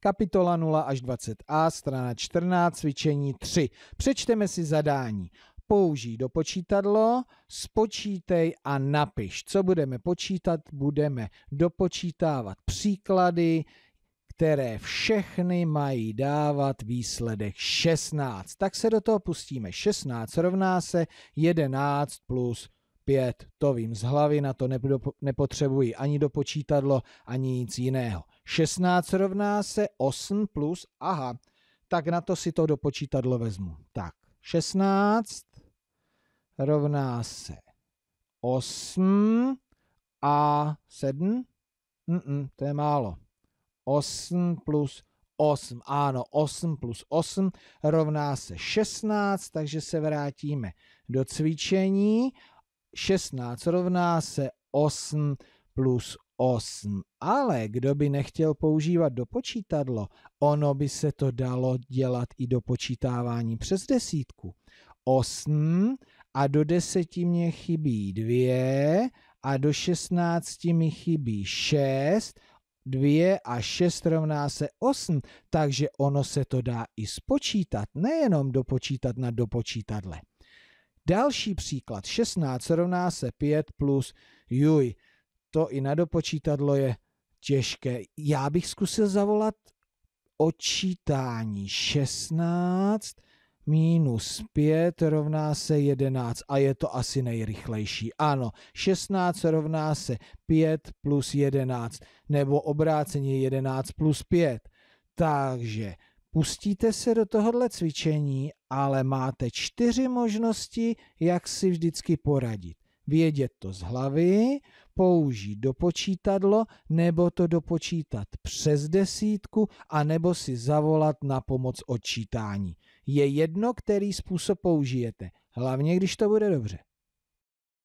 kapitola 0 až 20a, strana 14, cvičení 3. Přečteme si zadání. Použij do počítadlo, spočítej a napiš. Co budeme počítat? Budeme dopočítávat příklady, které všechny mají dávat výsledek 16. Tak se do toho pustíme. 16 rovná se 11 plus 5. To vím z hlavy, na to nepotřebuji ani dopočítadlo, ani nic jiného. 16 rovná se 8 plus, aha, tak na to si to do počítadlo vezmu. Tak, 16 rovná se 8 a 7? Mm-mm, to je málo. 8 plus 8, ano, 8 plus 8 rovná se 16, takže se vrátíme do cvičení. 16 rovná se 8 plus 8. Ale kdo by nechtěl používat dopočítadlo, ono by se to dalo dělat i dopočítávání přes desítku. 8 a do 10 mě chybí 2 a do 16 mi chybí 6, 2 a 6 rovná se 8, takže ono se to dá i spočítat, nejenom dopočítat na dopočítadle. Další příklad, 16 rovná se 5 plus, juj, to i na dopočítadlo je těžké. Já bych zkusil zavolat očítání 16 minus 5 rovná se 11 a je to asi nejrychlejší. Ano, 16 rovná se 5 plus 11 nebo obráceně 11 plus 5. Takže pustíte se do tohohle cvičení, ale máte čtyři možnosti, jak si vždycky poradit vědět to z hlavy, použít do počítadlo, nebo to dopočítat přes desítku, a nebo si zavolat na pomoc odčítání. Je jedno, který způsob použijete, hlavně když to bude dobře.